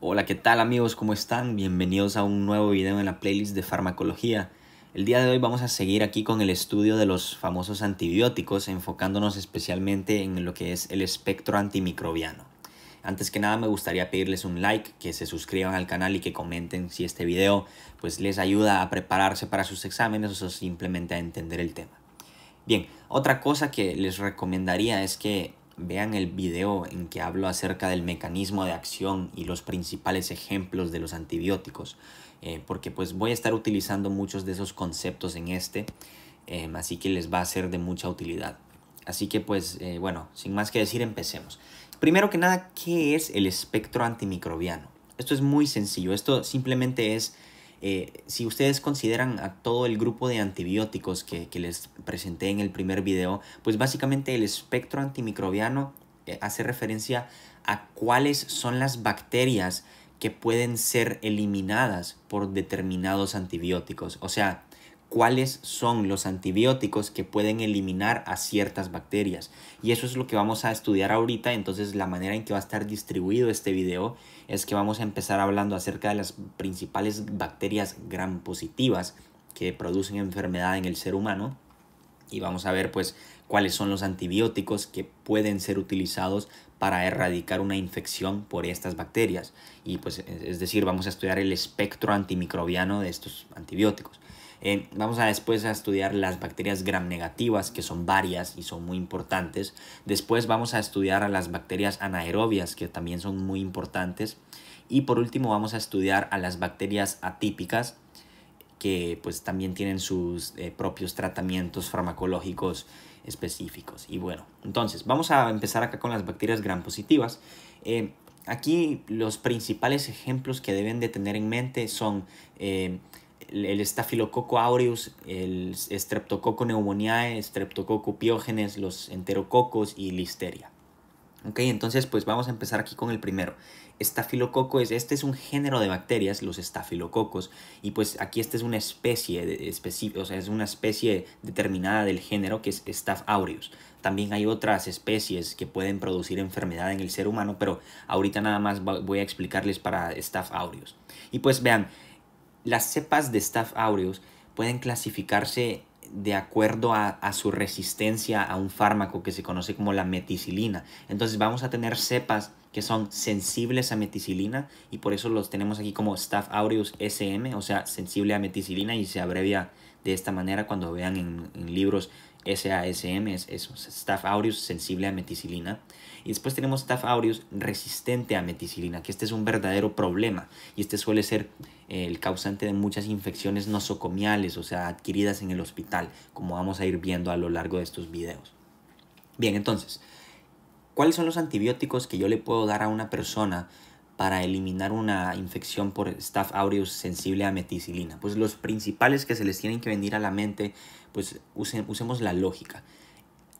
Hola, ¿qué tal amigos? ¿Cómo están? Bienvenidos a un nuevo video en la playlist de farmacología. El día de hoy vamos a seguir aquí con el estudio de los famosos antibióticos, enfocándonos especialmente en lo que es el espectro antimicrobiano. Antes que nada me gustaría pedirles un like, que se suscriban al canal y que comenten si este video pues les ayuda a prepararse para sus exámenes o simplemente a entender el tema. Bien, otra cosa que les recomendaría es que vean el video en que hablo acerca del mecanismo de acción y los principales ejemplos de los antibióticos, eh, porque pues voy a estar utilizando muchos de esos conceptos en este, em, así que les va a ser de mucha utilidad. Así que pues eh, bueno, sin más que decir, empecemos. Primero que nada, ¿qué es el espectro antimicrobiano? Esto es muy sencillo, esto simplemente es eh, si ustedes consideran a todo el grupo de antibióticos que, les presenté en el primer video, pues básicamente el espectro antimicrobiano eh, hace referencia a cuáles son las bacterias que pueden ser eliminadas por determinados antibióticos. O sea, cuáles son los antibióticos que pueden eliminar a ciertas bacterias. Y eso es lo que vamos a estudiar ahorita, entonces la manera en que va a estar distribuido este video es que vamos a empezar hablando acerca de las principales bacterias gram positivas que producen enfermedad en el ser humano y vamos a ver pues cuáles son los antibióticos que pueden ser utilizados para erradicar una infección por estas bacterias. Y pues es decir, vamos a estudiar el espectro antimicrobiano de estos antibióticos. Eh, vamos a después a estudiar las bacterias gram negativas, que son varias y son muy importantes. Después vamos a estudiar a las bacterias anaerobias, que también son muy importantes. Y por último vamos a estudiar a las bacterias atípicas, que pues también tienen sus eh, propios tratamientos farmacológicos específicos. Y bueno, entonces vamos a empezar acá con las bacterias gram positivas. Eh, aquí los principales ejemplos que deben de tener en mente son el Staphylococcus aureus, el Streptococcus pneumoniae, Streptococcus piógenes, los enterococos y listeria. Ok, entonces pues vamos a empezar aquí con el primero. Estafilococo es, este es un género de bacterias, los estafilococos, y pues aquí esta es una especie, de, especie, o sea, es una especie determinada del género que es Staph aureus. También hay otras especies que pueden producir enfermedad en el ser humano, pero ahorita nada más voy a explicarles para Staph aureus. Y pues vean, las cepas de Staph aureus pueden clasificarse de acuerdo a, su resistencia a un fármaco que se conoce como la meticilina. Entonces vamos a tener cepas que son sensibles a meticilina y por eso los tenemos aquí como Staph aureus SM, o sea, sensible a meticilina y se abrevia de esta manera cuando vean en, libros SASM, es Staph aureus sensible a meticilina. Y después tenemos Staph aureus resistente a meticilina, que este es un verdadero problema y este suele ser eh, el causante de muchas infecciones nosocomiales, o sea, adquiridas en el hospital, como vamos a ir viendo a lo largo de estos videos. Bien, entonces, ¿cuáles son los antibióticos que yo le puedo dar a una persona para eliminar una infección por Staph aureus sensible a meticilina? Pues los principales que se les tienen que venir a la mente, pues usemos la lógica.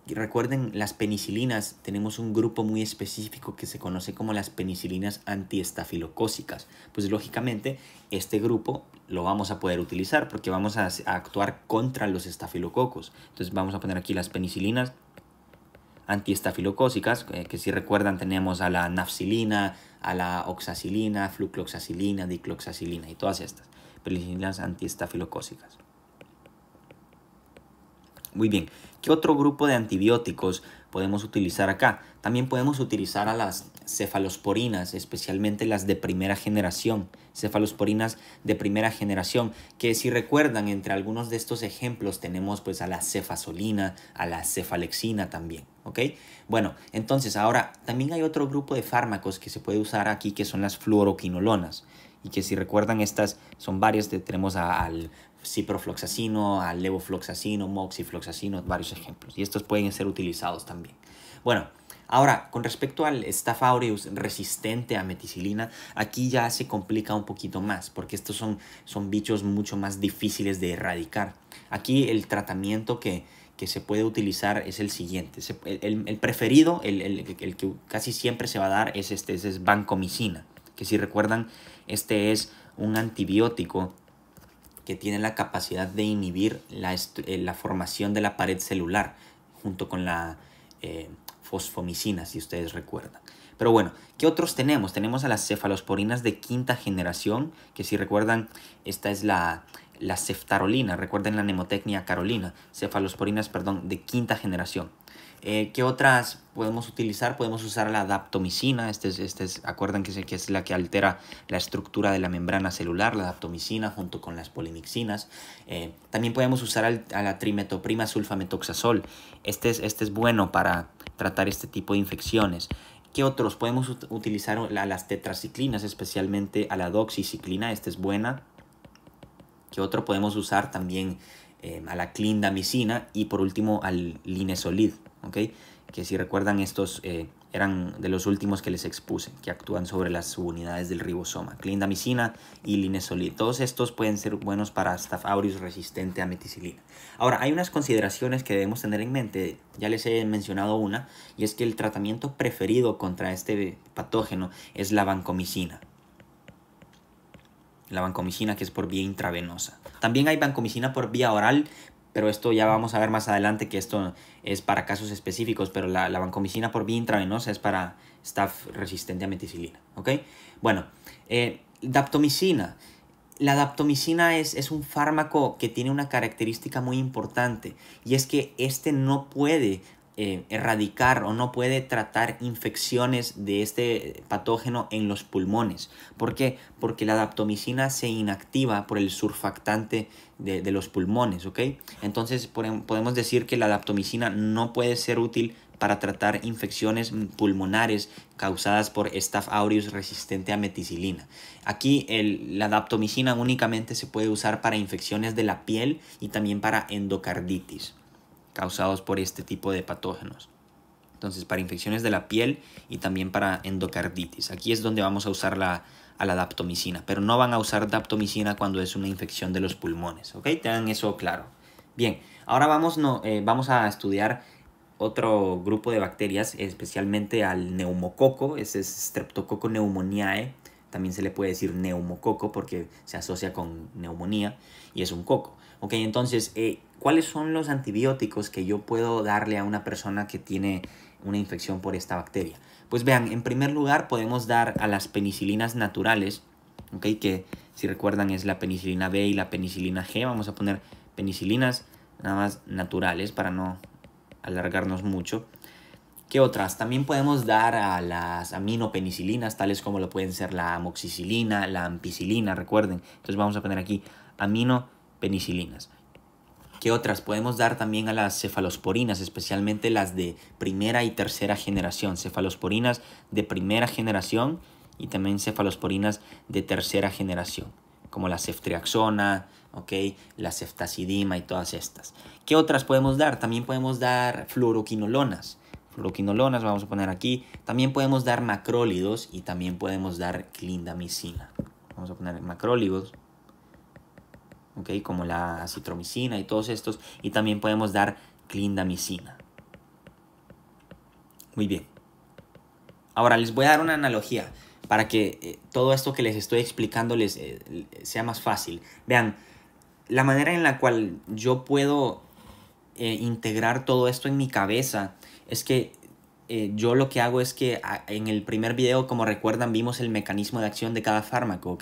Y recuerden, las penicilinas, tenemos un grupo muy específico que se conoce como las penicilinas antiestafilocócicas. Pues lógicamente, este grupo lo vamos a poder utilizar porque vamos a, actuar contra los estafilococos. Entonces vamos a poner aquí las penicilinas antiestafilocócicas, eh, que, si recuerdan tenemos a la nafcilina, a la oxacilina, flucloxacilina, dicloxacilina y todas estas penicilinas antiestafilocócicas. Muy bien, ¿qué otro grupo de antibióticos podemos utilizar acá? También podemos utilizar a las cefalosporinas, especialmente las de primera generación, cefalosporinas de primera generación, que si recuerdan, entre algunos de estos ejemplos tenemos pues a la cefasolina, a la cefalexina también, ¿ok? Bueno, entonces ahora también hay otro grupo de fármacos que se puede usar aquí que son las fluoroquinolonas y que si recuerdan estas son varias, tenemos al ciprofloxacino, a levofloxacino, moxifloxacino, varios ejemplos. Y estos pueden ser utilizados también. Bueno, ahora, con respecto al Staph aureus resistente a meticilina, aquí ya se complica un poquito más, porque estos son, son bichos mucho más difíciles de erradicar. Aquí el tratamiento que, se puede utilizar es el siguiente. El, preferido, el, que casi siempre se va a dar es este, es vancomicina, que si recuerdan, este es un antibiótico que tiene la capacidad de inhibir eh, la, formación de la pared celular junto con la eh, fosfomicina, si ustedes recuerdan. Pero bueno, ¿qué otros tenemos? Tenemos a las cefalosporinas de quinta generación, que si recuerdan, esta es la, la ceftarolina, recuerden la nemotecnia carolina, cefalosporinas, perdón, de quinta generación. Eh, ¿Qué otras podemos utilizar? Podemos usar la adaptomicina este es, este acuerdan que es, la que altera la estructura de la membrana celular, la adaptomicina junto con las polimixinas. Eh, también podemos usar a la trimetoprima sulfametoxazol, este es, este es bueno para tratar este tipo de infecciones. ¿Qué otros? Podemos utilizar las tetraciclinas, especialmente a la doxiciclina, esta es buena. ¿Qué otro podemos usar también eh, a la clindamicina y por último al linesolid? Que si recuerdan estos eh, eran de los últimos que les expuse, que actúan sobre las subunidades del ribosoma, clindamicina y linesolid. Todos estos pueden ser buenos para Staph resistente a meticilina. Ahora, hay unas consideraciones que debemos tener en mente, ya les he mencionado una, y es que el tratamiento preferido contra este patógeno es la vancomicina, la vancomicina que es por vía intravenosa. También hay vancomicina por vía oral, pero esto ya vamos a ver más adelante que esto es para casos específicos, pero la, la vancomicina por vía intravenosa es para staff resistente a meticilina. ¿Ok? Bueno, eh, daptomicina. La daptomicina es, es, un fármaco que tiene una característica muy importante y es que este no puede eh, erradicar o no puede tratar infecciones de este patógeno en los pulmones. ¿Por qué? Porque la adaptomicina se inactiva por el surfactante de, los pulmones, Entonces em, podemos decir que la adaptomicina no puede ser útil para tratar infecciones pulmonares causadas por Staph aureus resistente a meticilina. Aquí la adaptomicina únicamente se puede usar para infecciones de la piel y también para endocarditis causados por este tipo de patógenos. Entonces, para infecciones de la piel y también para endocarditis. Aquí es donde vamos a usar la, a la daptomicina, pero no van a usar daptomicina cuando es una infección de los pulmones, ¿ok? Tengan eso claro. Bien, ahora vamos, no, eh, vamos a estudiar otro grupo de bacterias, especialmente al neumococo, ese es Streptococo pneumoniae, también se le puede decir neumococo porque se asocia con neumonía y es un coco. Ok, entonces eh, ¿Cuáles son los antibióticos que yo puedo darle a una persona que tiene una infección por esta bacteria? Pues vean, en primer lugar podemos dar a las penicilinas naturales, ¿okay? que si recuerdan es la penicilina B y la penicilina G. Vamos a poner penicilinas nada más naturales para no alargarnos mucho. ¿Qué otras? También podemos dar a las aminopenicilinas, tales como lo pueden ser la amoxicilina, la ampicilina, recuerden. Entonces vamos a poner aquí aminopenicilinas. ¿Qué otras? Podemos dar también a las cefalosporinas, especialmente las de primera y tercera generación. Cefalosporinas de primera generación y también cefalosporinas de tercera generación, como la ceftriaxona, la ceftacidima y todas estas. ¿Qué otras podemos dar? También podemos dar fluoroquinolonas. Fluoroquinolonas vamos a poner aquí. También podemos dar macrólidos y también podemos dar clindamicina. Vamos a poner macrólidos como la citromicina y todos estos, y también podemos dar clindamicina. Muy bien. Ahora les voy a dar una analogía para que eh, todo esto que les estoy explicando les eh, eh, sea más fácil. Vean, la manera en la cual yo puedo integrar todo esto en mi cabeza es que yo lo que hago es que en el primer video, como recuerdan, vimos el mecanismo de acción de cada fármaco,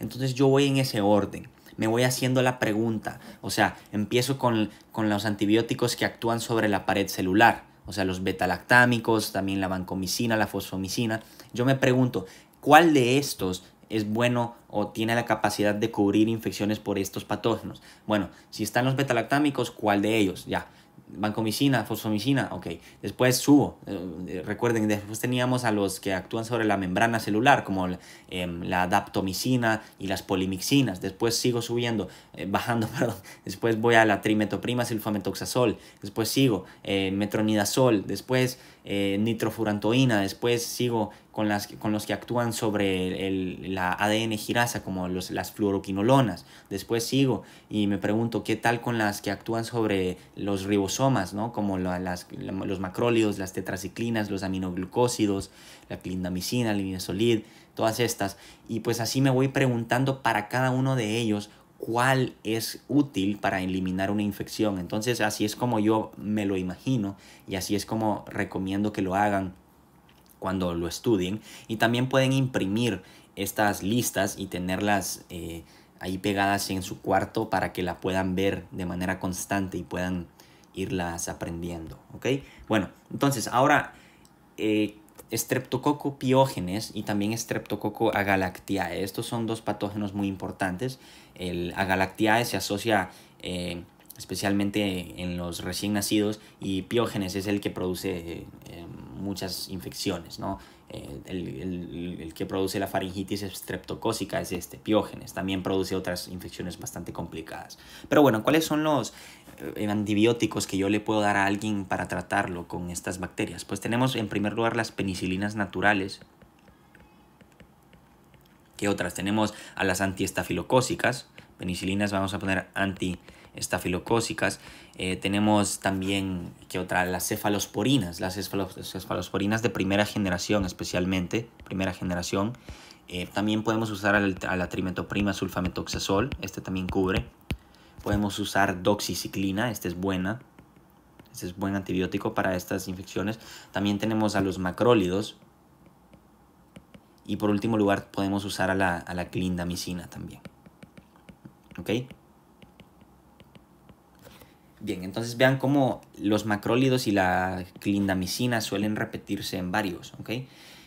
Entonces yo voy en ese orden me voy haciendo la pregunta. O sea, empiezo con, los antibióticos que actúan sobre la pared celular. O sea, los betalactámicos, también la vancomicina, la fosfomicina. Yo me pregunto, ¿cuál de estos es bueno o tiene la capacidad de cubrir infecciones por estos patógenos? Bueno, si están los betalactámicos, ¿cuál de ellos? Ya. Bancomicina, fosfomicina, pues, ok. Después subo. Recuerden eh, recuerden, después teníamos a los que actúan sobre la membrana celular, como em, la adaptomicina y las polimixinas. Después sigo subiendo, eh, bajando, perdón. Después voy a la trimetoprima, Después sigo, eh, metronidazol. Después eh, nitrofurantoína, después sigo con, las, con los que actúan sobre el, la ADN girasa, como los, las fluoroquinolonas, después sigo y me pregunto qué tal con las que actúan sobre los ribosomas, ¿no? como las, los macrólidos, las tetraciclinas, los aminoglucósidos, la clindamicina, la linasolid, todas estas, y pues así me voy preguntando para cada uno de ellos cuál es útil para eliminar una infección. Entonces así es como yo me lo imagino y así es como recomiendo que lo hagan cuando lo estudien. Y también pueden imprimir estas listas y tenerlas eh, ahí pegadas en su cuarto para que la puedan ver de manera constante y puedan irlas aprendiendo. ¿Ok? Bueno, entonces ahora... Eh, estreptococo piógenes y también Estreptococo agalactiae. Estos son dos patógenos muy importantes. El agalactiae se asocia eh, especialmente en los recién nacidos y piógenes es el que produce eh, em, muchas infecciones, ¿no? Eh, el, que produce la faringitis estreptocócica es este, piógenes, también produce otras infecciones bastante complicadas. Pero bueno, ¿cuáles son los eh, antibióticos que yo le puedo dar a alguien para tratarlo con estas bacterias? Pues tenemos en primer lugar las penicilinas naturales. ¿Qué otras? Tenemos a las antiestafilocócicas. Penicilinas vamos a poner anti estafilocócicas. Eh, tenemos también, que otra? Las cefalosporinas, las cefalosporinas de primera generación especialmente, primera generación. Eh, también podemos usar a la trimetoprima sulfametoxazol, este también cubre. Podemos usar doxiciclina, esta es buena. Este es buen antibiótico para estas infecciones. También tenemos a los macrólidos. Y por último lugar podemos usar a la, a la clindamicina también. ¿Ok? Bien, entonces vean cómo los macrólidos y la clindamicina suelen repetirse en varios, ¿ok?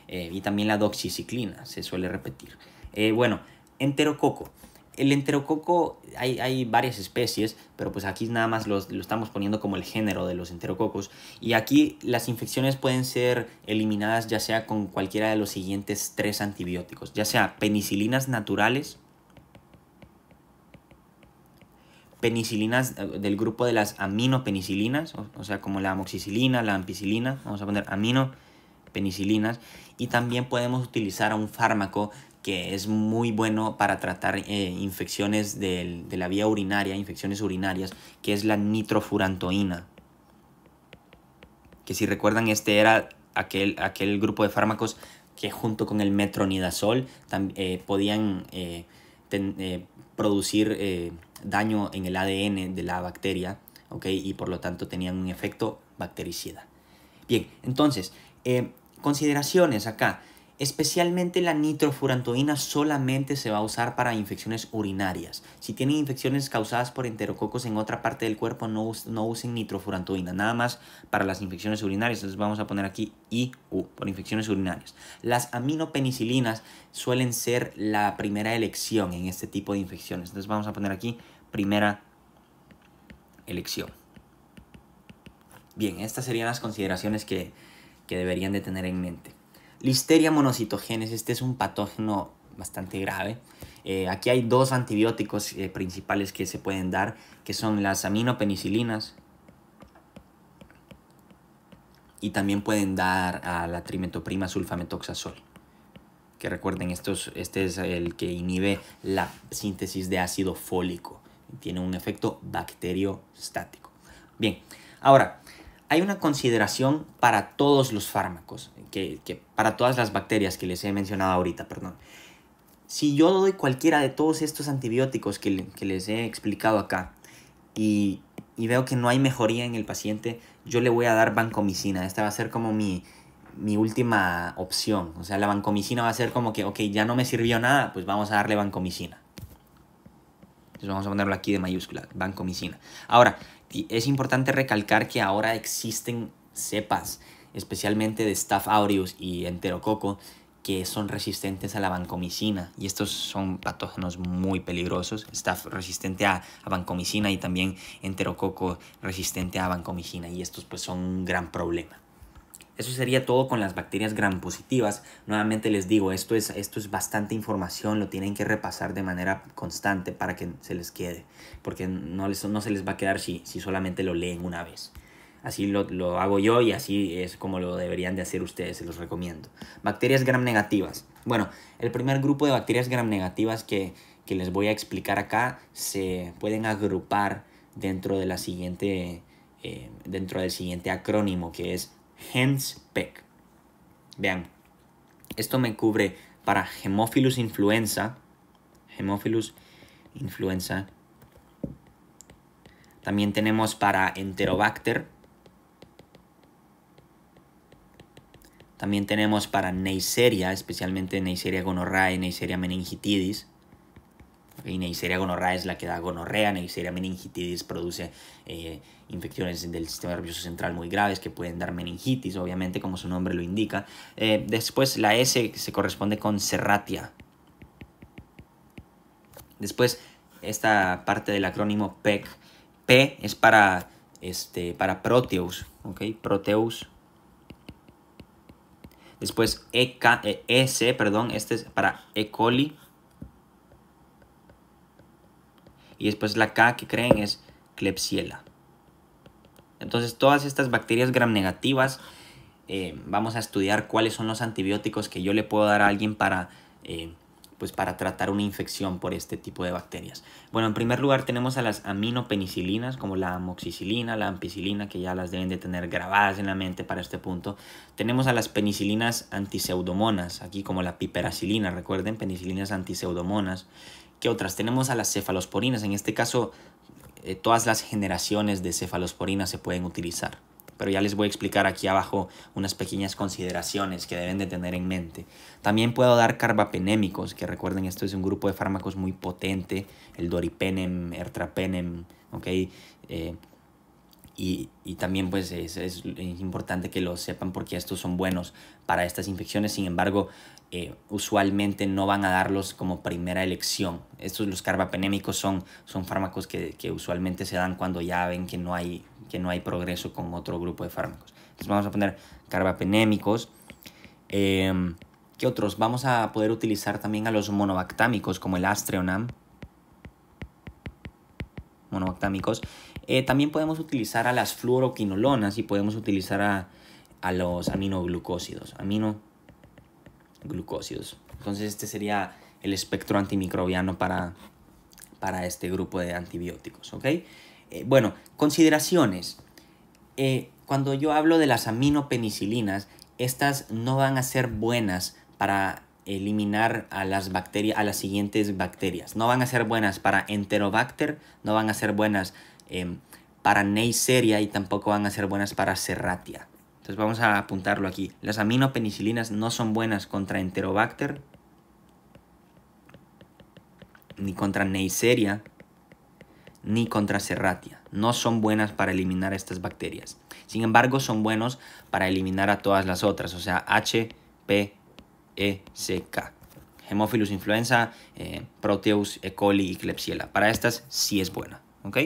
Eh, y también la doxiciclina se suele repetir. Eh, bueno, enterococo. El enterococo, hay, hay, varias especies, pero pues aquí nada más lo estamos poniendo como el género de los enterococos. Y aquí las infecciones pueden ser eliminadas ya sea con cualquiera de los siguientes tres antibióticos, ya sea penicilinas naturales, penicilinas eh, del grupo de las aminopenicilinas, o, sea, como la amoxicilina, la ampicilina, vamos a poner aminopenicilinas, y también podemos utilizar a un fármaco que es muy bueno para tratar eh, infecciones de la vía urinaria, infecciones urinarias, que es la nitrofurantoína. Que si recuerdan, este era aquel, aquel grupo de fármacos que junto con el metronidazol eh, podían producir daño en el ADN de la bacteria, ¿ok? Y por lo tanto tenían un efecto bactericida. Bien, entonces, eh, consideraciones acá. Especialmente la nitrofurantoína solamente se va a usar para infecciones urinarias. Si tienen infecciones causadas por enterococos en otra parte del cuerpo, no, usen nitrofurantoína, nada más para las infecciones urinarias. Entonces vamos a poner aquí IU, por infecciones urinarias. Las aminopenicilinas suelen ser la primera elección en este tipo de infecciones. Entonces vamos a poner aquí primera elección. Bien, estas serían las consideraciones que, que deberían de tener en mente. Listeria monocitogenes, este es un patógeno bastante grave. Eh, aquí hay dos antibióticos eh, principales que se pueden dar, que son las aminopenicilinas y también pueden dar a la trimetoprima sulfametoxazol. Que recuerden, estos, este es el que inhibe la síntesis de ácido fólico. Tiene un efecto bacteriostático. Bien, ahora, hay una consideración para todos los fármacos que, que para todas las bacterias que les he mencionado ahorita, perdón. Si yo doy cualquiera de todos estos antibióticos que, que les he explicado acá y, y, veo que no hay mejoría en el paciente, yo le voy a dar vancomicina. Esta va a ser como mi, mi última opción. O sea, la vancomicina va a ser como que, ok, ya no me sirvió nada, pues vamos a darle vancomicina. Entonces vamos a ponerlo aquí de mayúscula, vancomicina. Ahora, es importante recalcar que ahora existen cepas especialmente de Staph aureus y Enterococo, que son resistentes a la vancomicina. Y estos son patógenos muy peligrosos. Staph resistente a, a vancomicina y también Enterococo resistente a vancomicina. Y estos pues son un gran problema. Eso sería todo con las bacterias gram positivas. Nuevamente les digo, esto es, bastante información, lo tienen que repasar de manera constante para que se les quede, porque no, se les va a quedar si solamente lo leen una vez. Así lo, hago yo y así es como lo deberían de hacer ustedes, se los recomiendo. Bacterias gram negativas. Bueno, el primer grupo de bacterias gram negativas que, les voy a explicar acá se pueden agrupar dentro, de la siguiente, eh, dentro del siguiente acrónimo que es HENSPEC. Vean, esto me cubre para Hemophilus influenza, Hemophilus influenza. También tenemos para Enterobacter, También tenemos para Neisseria, especialmente Neisseria y Neisseria meningitidis. Y Neisseria gonorrhea es la que da gonorrea, Neisseria meningitidis produce eh, infecciones del sistema nervioso central muy graves que pueden dar meningitis, obviamente, como su nombre lo indica. Eh, después la S se corresponde con serratia. Después esta parte del acrónimo PEC. P es para, este, para Proteus, ¿ok? Proteus Después EK, EC, e, perdón, este es para E. coli. Y después la K que creen es Klebsiella. Entonces todas estas bacterias gram negativas eh, vamos a estudiar cuáles son los antibióticos que yo le puedo dar a alguien para eh, pues para tratar una infección por este tipo de bacterias. Bueno, en primer lugar tenemos a las aminopenicilinas como la amoxicilina, la ampicilina, que ya las deben de tener grabadas en la mente para este punto. Tenemos a las penicilinas antiseudomonas, aquí como la piperacilina, recuerden, penicilinas antiseudomonas. ¿Qué otras? Tenemos a las cefalosporinas, en este caso eh, todas las generaciones de cefalosporinas se pueden utilizar pero ya les voy a explicar aquí abajo unas pequeñas consideraciones que deben de tener en mente. También puedo dar carbapenémicos, que recuerden esto es un grupo de fármacos muy potente, el doripenem, ertrapenem, ¿ok? Eh, y, también pues es, importante que lo sepan porque estos son buenos para estas infecciones, sin embargo eh, usualmente no van a darlos como primera elección. Estos los carbapenémicos son, son fármacos que, que usualmente se dan cuando ya ven que no hay que no hay progreso con otro grupo de fármacos. Entonces vamos a poner carbapenémicos. Em, ¿Qué otros? Vamos a poder utilizar también a los monobactámicos como el Astreonam. Monobactámicos. Eh, también podemos utilizar a las fluoroquinolonas y podemos utilizar a, los aminoglucósidos. Aminoglucósidos. Entonces este sería el espectro antimicrobiano para, para este grupo de antibióticos. ¿ok? Eh, bueno, consideraciones. Eh, cuando yo hablo de las aminopenicilinas, estas no van a ser buenas para eliminar a las bacterias, a las siguientes bacterias. No van a ser buenas para Enterobacter, no van a ser buenas em, para Neisseria y tampoco van a ser buenas para Serratia. Entonces vamos a apuntarlo aquí. Las aminopenicilinas no son buenas contra Enterobacter ni contra Neisseria ni contra Serratia. No son buenas para eliminar estas bacterias. Sin embargo, son buenos para eliminar a todas las otras, o sea, H, P, E, C, K. Hemophilus influenza, eh, Proteus, E. coli y Klebsiella. Para estas sí es buena, ¿ok?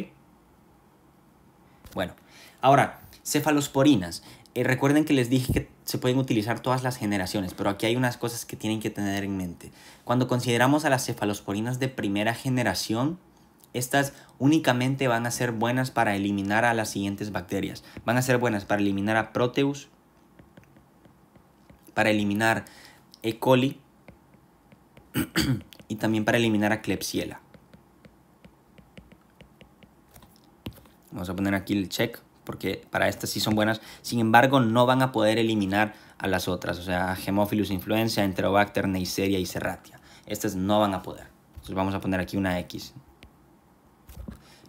Bueno, ahora, cefalosporinas. Eh, recuerden que les dije que se pueden utilizar todas las generaciones, pero aquí hay unas cosas que tienen que tener en mente. Cuando consideramos a las cefalosporinas de primera generación, estas únicamente van a ser buenas para eliminar a las siguientes bacterias. Van a ser buenas para eliminar a Proteus, para eliminar E. coli y también para eliminar a Klebsiella. Vamos a poner aquí el check porque para estas sí son buenas. Sin embargo, no van a poder eliminar a las otras, o sea, Hemophilus influenza, Enterobacter, Neisseria y Serratia. Estas no van a poder. Entonces vamos a poner aquí una X.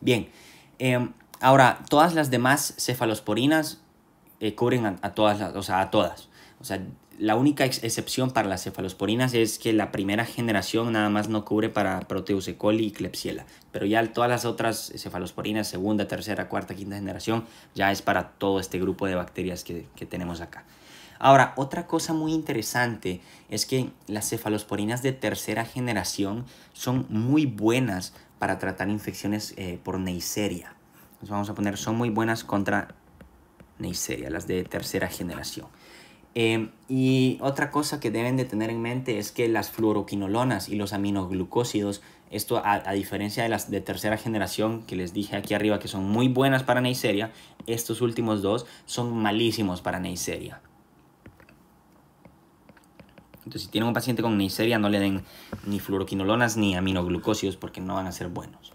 Bien, em, ahora, todas las demás cefalosporinas eh, cubren a, todas las, o sea, a todas. O sea, la única excepción para las cefalosporinas es que la primera generación nada más no cubre para Proteus e. coli y Klebsiella, pero ya todas las otras cefalosporinas, segunda, tercera, cuarta, quinta generación, ya es para todo este grupo de bacterias que, que tenemos acá. Ahora, otra cosa muy interesante es que las cefalosporinas de tercera generación son muy buenas para tratar infecciones eh, por neiseria, nos vamos a poner, son muy buenas contra Neisseria, las de tercera generación. Em, y otra cosa que deben de tener en mente es que las fluoroquinolonas y los aminoglucósidos, esto a, diferencia de las de tercera generación que les dije aquí arriba que son muy buenas para Neisseria, estos últimos dos son malísimos para Neisseria. Entonces, si tienen un paciente con Neisseria, no le den ni fluoroquinolonas ni aminoglucósidos porque no van a ser buenos.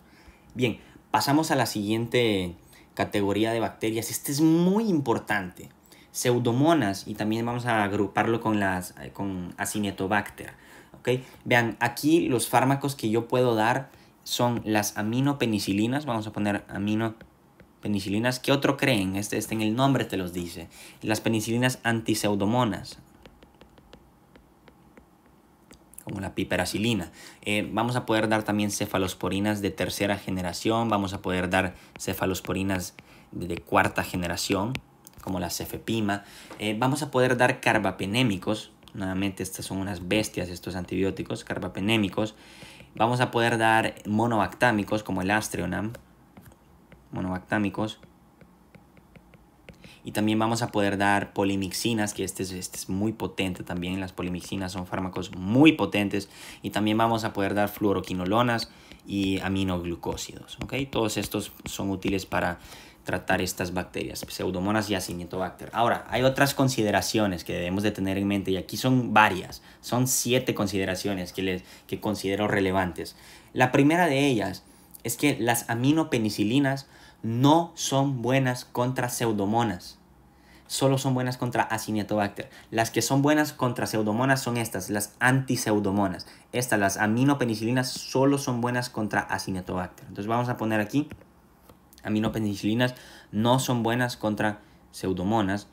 Bien, pasamos a la siguiente categoría de bacterias. Este es muy importante. Pseudomonas, y también vamos a agruparlo con, las, eh, con Acinetobacter. ¿okay? Vean, aquí los fármacos que yo puedo dar son las aminopenicilinas. Vamos a poner aminopenicilinas. ¿Qué otro creen? Este, este en el nombre te los dice. Las penicilinas antiseudomonas como la piperacilina. Eh, vamos a poder dar también cefalosporinas de tercera generación, vamos a poder dar cefalosporinas de, cuarta generación, como la cefepima. Eh, vamos a poder dar carbapenémicos, nuevamente estas son unas bestias estos antibióticos, carbapenémicos. Vamos a poder dar monobactámicos como el Astreonam, monobactámicos. Y también vamos a poder dar polimixinas, que este, este es, muy potente también. Las polimixinas son fármacos muy potentes. Y también vamos a poder dar fluoroquinolonas y aminoglucósidos. Todos estos son útiles para tratar estas bacterias, pseudomonas y acinetobacter. Ahora, hay otras consideraciones que debemos de tener en mente y aquí son varias, son siete consideraciones que, les, que considero relevantes. La primera de ellas es que las aminopenicilinas no son buenas contra pseudomonas. Solo son buenas contra Acinetobacter. Las que son buenas contra pseudomonas son estas, las antiseudomonas. Estas, las aminopenicilinas, solo son buenas contra Acinetobacter. Entonces vamos a poner aquí, aminopenicilinas no son buenas contra pseudomonas,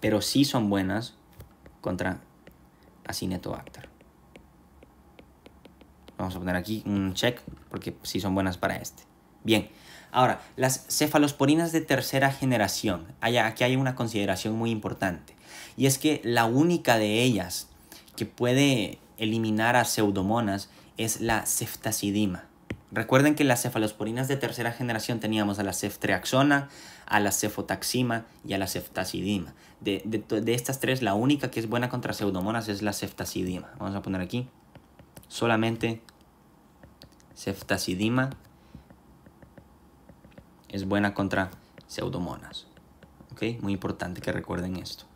pero sí son buenas contra Acinetobacter. Vamos a poner aquí un check porque sí son buenas para este. Bien, ahora, las cefalosporinas de tercera generación. aquí hay una consideración muy importante. Y es que la única de ellas que puede eliminar a pseudomonas es la ceftacidima. Recuerden que las cefalosporinas de tercera generación teníamos a la ceftriaxona, a la cefotaxima y a la ceftacidima. De, de estas tres, la única que es buena contra pseudomonas es la ceftacidima. Vamos a poner aquí solamente ceftacidima es buena contra pseudomonas. ¿Ok? Muy importante que recuerden esto.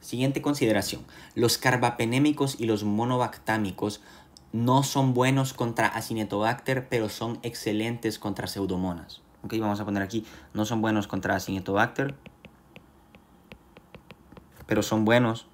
Siguiente consideración. Los carbapenémicos y los monobactámicos no son buenos contra Acinetobacter, pero son excelentes contra pseudomonas. vamos a poner aquí, no son buenos contra Acinetobacter, pero son buenos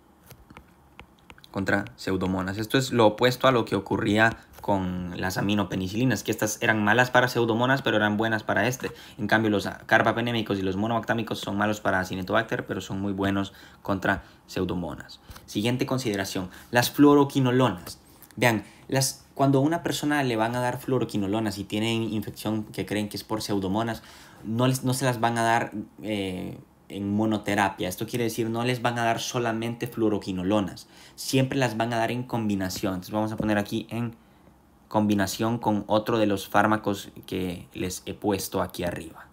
contra pseudomonas. Esto es lo opuesto a lo que ocurría con las aminopenicilinas, que estas eran malas para pseudomonas, pero eran buenas para este. En cambio, los carbapenémicos y los monobactámicos son malos para Cinetobacter, pero son muy buenos contra pseudomonas. Siguiente consideración, las fluoroquinolonas. Vean, las, cuando a una persona le van a dar fluoroquinolonas y tienen infección que creen que es por pseudomonas, no, no se las van a dar... Eh, en monoterapia. Esto quiere decir no les van a dar solamente fluoroquinolonas, siempre las van a dar en combinación. Entonces vamos a poner aquí en combinación con otro de los fármacos que les he puesto aquí arriba.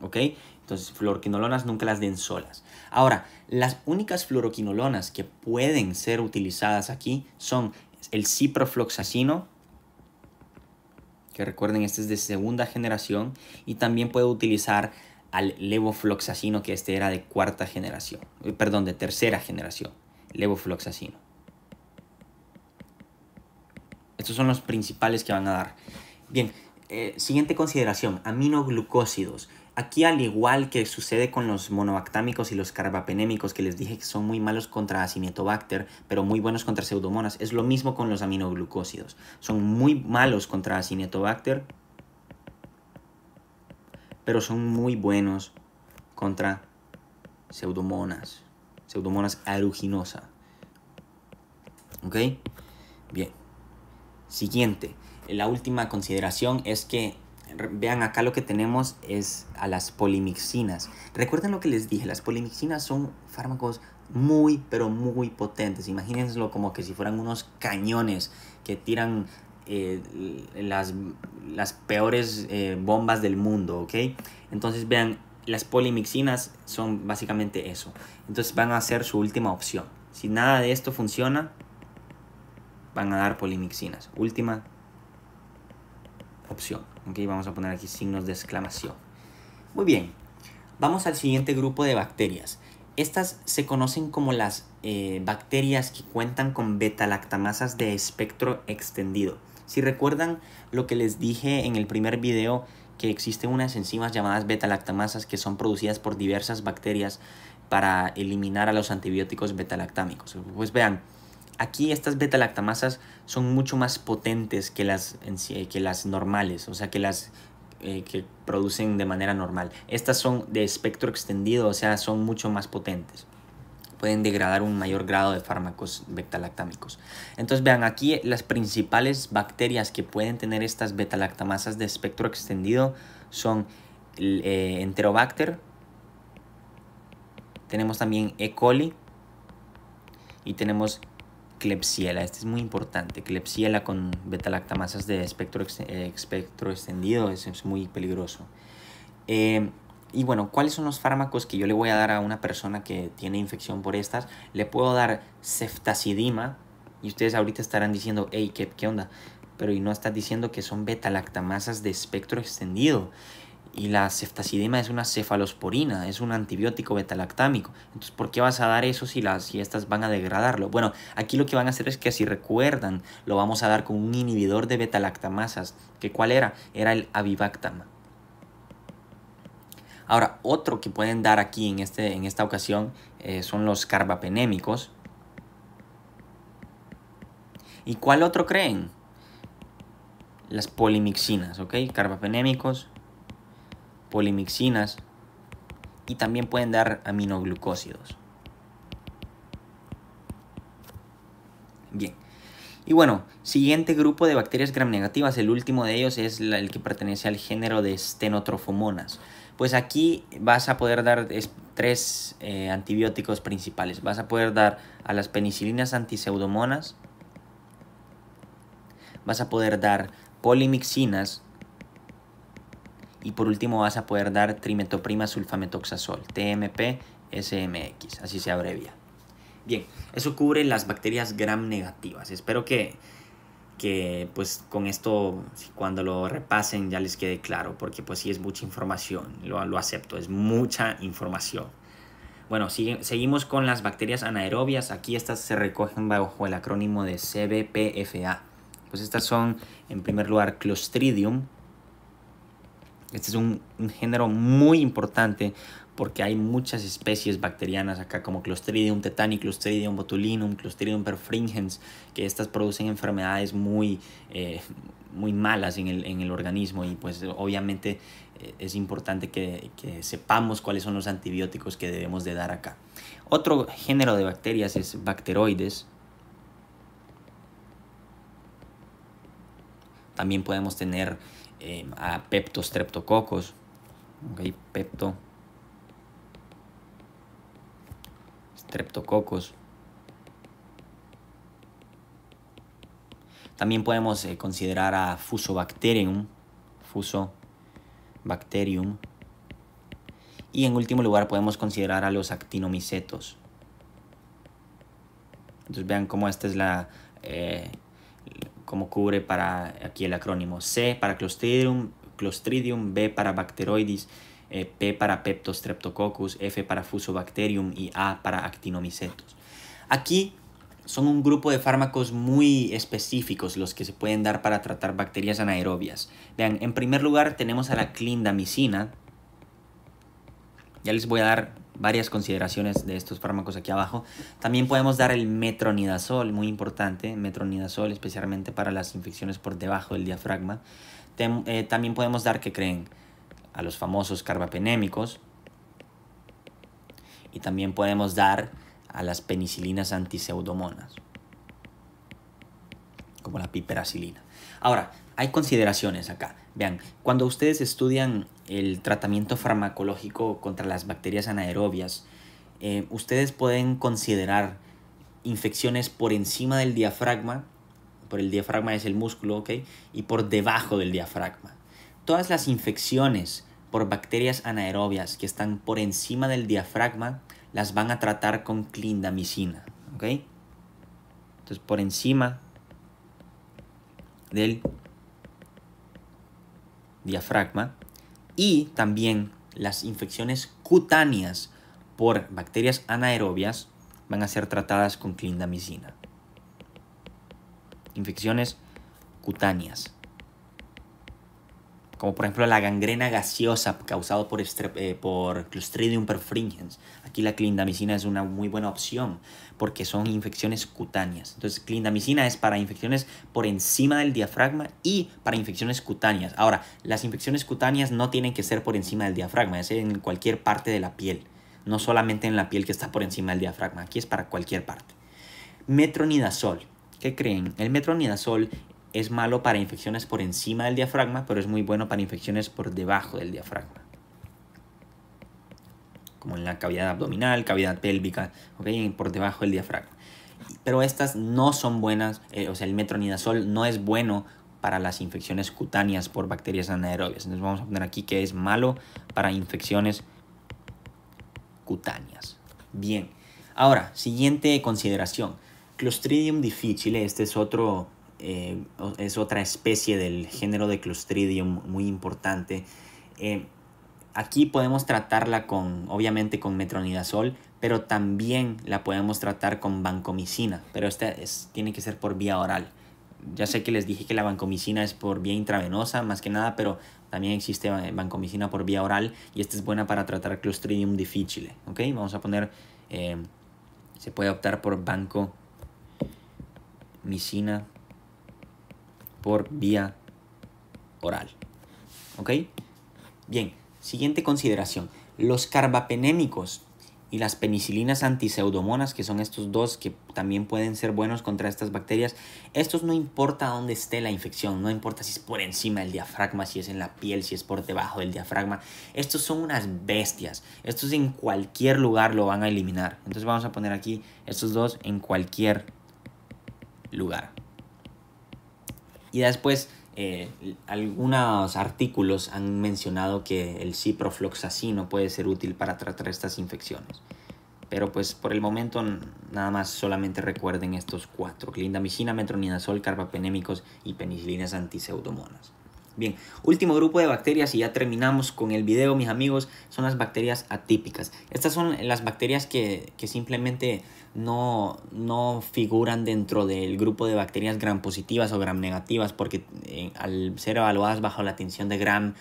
¿Ok? Entonces, fluoroquinolonas nunca las den solas. Ahora, las únicas fluoroquinolonas que pueden ser utilizadas aquí son el ciprofloxacino, que recuerden este es de segunda generación, y también puede utilizar al levofloxacino, que este era de cuarta generación, eh, perdón, de tercera generación, levofloxacino. Estos son los principales que van a dar. Bien, eh, siguiente consideración, aminoglucósidos. Aquí al igual que sucede con los monobactámicos y los carbapenémicos que les dije que son muy malos contra Acinetobacter, pero muy buenos contra pseudomonas, es lo mismo con los aminoglucósidos. Son muy malos contra Acinetobacter, pero son muy buenos contra pseudomonas, pseudomonas aeruginosa. ¿Ok? Bien. Siguiente. La última consideración es que, vean acá lo que tenemos es a las polimixinas. Recuerden lo que les dije, las polimixinas son fármacos muy, pero muy potentes. Imagínenselo como que si fueran unos cañones que tiran eh, las, peores eh, bombas del mundo, ¿ok? Entonces vean, las polimixinas son básicamente eso. Entonces van a ser su última opción. Si nada de esto funciona, van a dar polimixinas. Última opción. ¿ok? Vamos a poner aquí signos de exclamación. Muy bien, vamos al siguiente grupo de bacterias. Estas se conocen como las eh, bacterias que cuentan con beta-lactamasas de espectro extendido. Si recuerdan lo que les dije en el primer video, que existen unas enzimas llamadas beta-lactamasas que son producidas por diversas bacterias para eliminar a los antibióticos beta-lactámicos. Pues vean, aquí estas beta-lactamasas son mucho más potentes que las, que las normales, o sea, que las eh, que producen de manera normal. Estas son de espectro extendido, o sea, son mucho más potentes pueden degradar un mayor grado de fármacos betalactámicos. Entonces vean, aquí las principales bacterias que pueden tener estas betalactamasas de espectro extendido son eh, Enterobacter, tenemos también E. coli y tenemos Klebsiella. Este es muy importante. Klebsiella con betalactamasas de espectro, eh, extendido es, muy peligroso. Eh, y bueno, ¿cuáles son los fármacos que yo le voy a dar a una persona que tiene infección por estas? Le puedo dar ceftacidima. Y ustedes ahorita estarán diciendo, hey, ¿qué, qué onda? Pero y no estás diciendo que son beta de espectro extendido. Y la ceftacidima es una cefalosporina, es un antibiótico betalactámico. Entonces, ¿por qué vas a dar eso si, las, estas van a degradarlo? Bueno, aquí lo que van a hacer es que, si recuerdan, lo vamos a dar con un inhibidor de betalactamasas. ¿Que ¿Cuál era? Era el avivactama. Ahora, otro que pueden dar aquí en, este, esta ocasión eh, son los carbapenémicos. ¿Y cuál otro creen? Las polimixinas, ¿ok? Carbapenémicos, polimixinas y también pueden dar aminoglucósidos. Bien. Y bueno, siguiente grupo de bacterias gram negativas, el último de ellos es el que pertenece al género de estenotrofomonas. Pues aquí vas a poder dar tres eh, antibióticos principales. Vas a poder dar a las penicilinas antiseudomonas, vas a poder dar polimixinas y por último vas a poder dar trimetoprima sulfametoxazol, TMP-SMX, así se abrevia. Bien, eso cubre las bacterias gram negativas. Espero que que pues con esto cuando lo repasen ya les quede claro, porque pues sí es mucha información, lo, lo acepto, es mucha información. Bueno, seguimos con las bacterias anaerobias, aquí estas se recogen bajo el acrónimo de CBPFA. Pues estas son en primer lugar Clostridium, este es un, un género muy importante porque hay muchas especies bacterianas acá como Clostridium tetani, Clostridium botulinum, Clostridium perfringens, que estas producen enfermedades muy, eh, muy malas en el, organismo y pues obviamente eh, es importante que, sepamos cuáles son los antibióticos que debemos de dar acá. Otro género de bacterias es bacteroides. También podemos tener eh, a peptostreptococos, okay, pepto streptococos. También podemos eh, considerar a Fusobacterium, Fusobacterium. Y en último lugar podemos considerar a los actinomicetos. Entonces vean cómo esta es la... Eh, cómo cubre para aquí el acrónimo C para Clostridium, Clostridium B para Bacteroides, eh, P para Peptostreptococcus, F para Fusobacterium y A para Actinomicetos. Aquí son un grupo de fármacos muy específicos los que se pueden dar para tratar bacterias anaerobias. Vean, en primer lugar tenemos a la clindamicina. Ya les voy a dar varias consideraciones de estos fármacos aquí abajo. También podemos dar el metronidazol, muy importante, metronidazol especialmente para las infecciones por debajo del diafragma. Eh, también podemos dar, ¿qué creen? a los famosos carbapenémicos. Y también podemos dar a las penicilinas antiseudomonas, como la piperacilina. Ahora, hay consideraciones acá. Vean, cuando ustedes estudian el tratamiento farmacológico contra las bacterias anaerobias, eh, ustedes pueden considerar infecciones por encima del diafragma, por el diafragma es el músculo, ¿ok? Y por debajo del diafragma. Todas las infecciones por bacterias anaerobias que están por encima del diafragma las van a tratar con clindamicina. Entonces, por encima del diafragma y también las infecciones cutáneas por bacterias anaerobias van a ser tratadas con clindamicina. Infecciones cutáneas como por ejemplo la gangrena gaseosa causada por, eh, por Clostridium perfringens. Aquí la clindamicina es una muy buena opción porque son infecciones cutáneas. Entonces, clindamicina es para infecciones por encima del diafragma y para infecciones cutáneas. Ahora, las infecciones cutáneas no tienen que ser por encima del diafragma, es en cualquier parte de la piel, no solamente en la piel que está por encima del diafragma, aquí es para cualquier parte. Metronidazol. ¿Qué creen? El metronidazol es malo para infecciones por encima del diafragma, pero es muy bueno para infecciones por debajo del diafragma. Como en la cavidad abdominal, cavidad pélvica, ¿okay? por debajo del diafragma. Pero estas no son buenas, eh, o sea, el metronidazol no es bueno para las infecciones cutáneas por bacterias anaerobias. Entonces vamos a poner aquí que es malo para infecciones cutáneas. Bien. Ahora, siguiente consideración. Clostridium difficile, este es otro eh, es otra especie del género de Clostridium muy importante. Eh, aquí podemos tratarla con, obviamente, con metronidazol, pero también la podemos tratar con Bancomicina. pero esta es, tiene que ser por vía oral. Ya sé que les dije que la Bancomicina es por vía intravenosa más que nada, pero también existe Bancomicina por vía oral y esta es buena para tratar Clostridium difficile. ¿ok? Vamos a poner, eh, se puede optar por Bancomicina por vía oral. ¿Ok? Bien, siguiente consideración. Los carbapenémicos y las penicilinas antiseudomonas, que son estos dos que también pueden ser buenos contra estas bacterias, estos no importa dónde esté la infección, no importa si es por encima del diafragma, si es en la piel, si es por debajo del diafragma, estos son unas bestias, estos en cualquier lugar lo van a eliminar. Entonces vamos a poner aquí estos dos en cualquier lugar. Y después, eh, algunos artículos han mencionado que el ciprofloxacino puede ser útil para tratar estas infecciones. Pero pues por el momento nada más solamente recuerden estos cuatro. Clindamicina, metronidazol, carbapenémicos y penicilinas antiseudomonas. Bien, último grupo de bacterias y ya terminamos con el video, mis amigos, son las bacterias atípicas. Estas son las bacterias que, que simplemente no, figuran dentro del grupo de bacterias gram positivas o gram negativas porque eh, al ser evaluadas bajo la atención de gram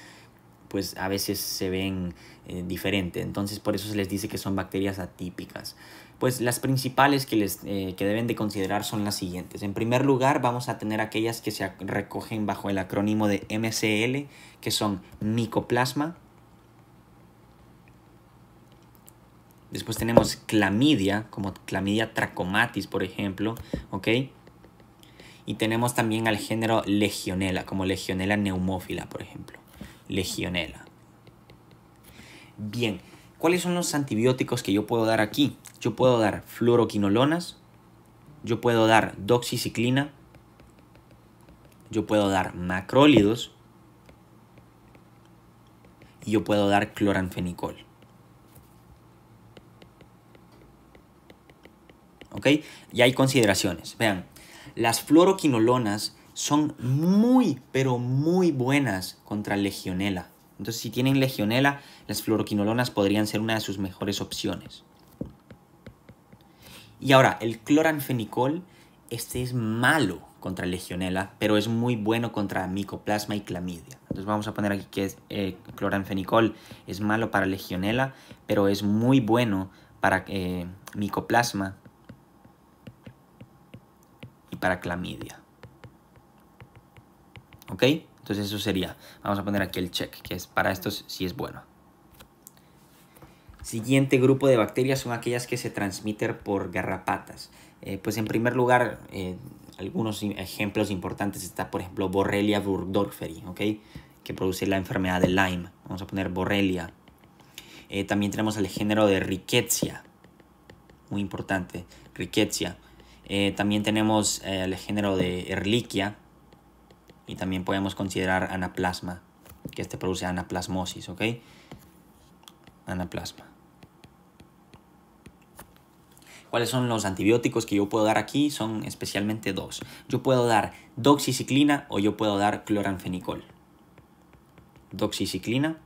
pues a veces se ven diferentes eh, diferente. Entonces por eso se les dice que son bacterias atípicas. Pues las principales que, les, eh, que deben de considerar son las siguientes. En primer lugar vamos a tener aquellas que se recogen bajo el acrónimo de MCL, que son micoplasma, Después tenemos clamidia, como clamidia trachomatis, por ejemplo, ¿ok? Y tenemos también al género legionela, como legionela neumófila, por ejemplo. Legionela. Bien, ¿cuáles son los antibióticos que yo puedo dar aquí? Yo puedo dar fluoroquinolonas, yo puedo dar doxiciclina, yo puedo dar macrólidos y yo puedo dar cloranfenicol. Okay, Y hay consideraciones. Vean, las fluoroquinolonas son muy, pero muy buenas contra legionela. Entonces, si tienen legionela, las fluoroquinolonas podrían ser una de sus mejores opciones. Y ahora, el cloranfenicol, este es malo contra legionela, pero es muy bueno contra micoplasma y clamidia. Entonces vamos a poner aquí que es, eh, cloranfenicol es malo para legionela, pero es muy bueno para eh, micoplasma para clamidia ¿Ok? Entonces eso sería, vamos a poner aquí el check, que es para estos si es bueno. Siguiente grupo de bacterias son aquellas que se transmiten por garrapatas. Eh, pues en primer lugar, eh, algunos ejemplos importantes está, por ejemplo, Borrelia burgdorferi, ¿ok? que produce la enfermedad de Lyme. Vamos a poner Borrelia. Eh, también tenemos el género de Rickettsia, muy importante, Rickettsia. Eh, también tenemos eh, el género de Erliquia y también podemos considerar anaplasma, que este produce anaplasmosis, ¿ok? Anaplasma. ¿Cuáles son los antibióticos que yo puedo dar aquí? Son especialmente dos. Yo puedo dar doxiciclina o yo puedo dar cloranfenicol. Doxiciclina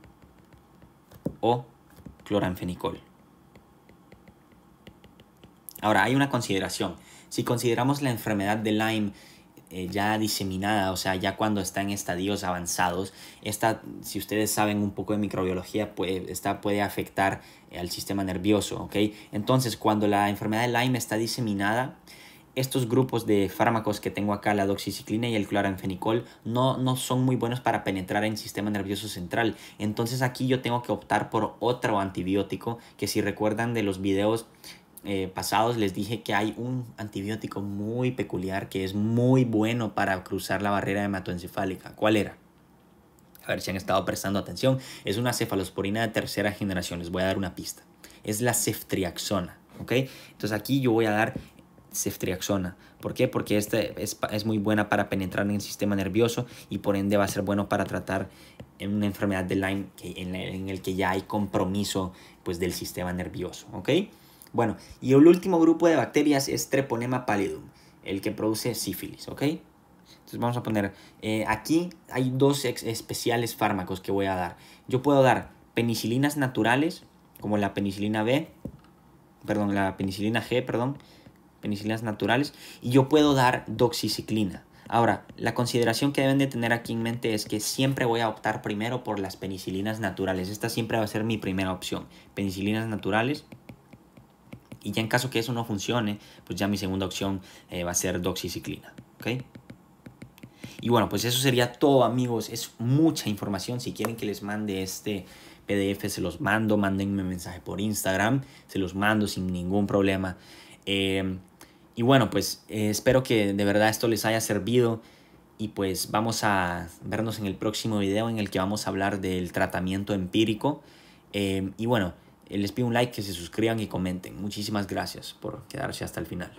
o cloranfenicol. Ahora, hay una consideración si consideramos la enfermedad de Lyme eh, ya diseminada, o sea, ya cuando está en estadios avanzados, esta, si ustedes saben un poco de microbiología, pues esta puede afectar eh, al sistema nervioso, ¿ok? Entonces, cuando la enfermedad de Lyme está diseminada, estos grupos de fármacos que tengo acá, la doxiciclina y el cloranfenicol, no, no son muy buenos para penetrar en el sistema nervioso central. Entonces aquí yo tengo que optar por otro antibiótico que si recuerdan de los videos eh, pasados les dije que hay un antibiótico muy peculiar que es muy bueno para cruzar la barrera hematoencefálica. ¿Cuál era? A ver si han estado prestando atención. Es una cefalosporina de tercera generación. Les voy a dar una pista. Es la ceftriaxona. ¿Ok? Entonces aquí yo voy a dar ceftriaxona. ¿Por qué? Porque esta es, muy buena para penetrar en el sistema nervioso y por ende va a ser bueno para tratar una enfermedad de Lyme en, en, el que ya hay compromiso pues, del sistema nervioso. ¿Ok? Bueno, y el último grupo de bacterias es Treponema pallidum, el que produce sífilis, ¿ok? Entonces vamos a poner, eh, aquí hay dos especiales fármacos que voy a dar. Yo puedo dar penicilinas naturales, como la penicilina B, perdón, la penicilina G, perdón, penicilinas naturales, y yo puedo dar doxiciclina. Ahora, la consideración que deben de tener aquí en mente es que siempre voy a optar primero por las penicilinas naturales. Esta siempre va a ser mi primera opción. Penicilinas naturales, y ya en caso que eso no funcione, pues ya mi segunda opción eh, va a ser doxiciclina. ¿okay? Y bueno, pues eso sería todo amigos. Es mucha información. Si quieren que les mande este PDF, se los mando. Mándenme mensaje por Instagram. Se los mando sin ningún problema. Eh, y bueno, pues eh, espero que de verdad esto les haya servido. Y pues vamos a vernos en el próximo video en el que vamos a hablar del tratamiento empírico. y bueno. Les pido un like, que se suscriban y comenten. Muchísimas gracias por quedarse hasta el final.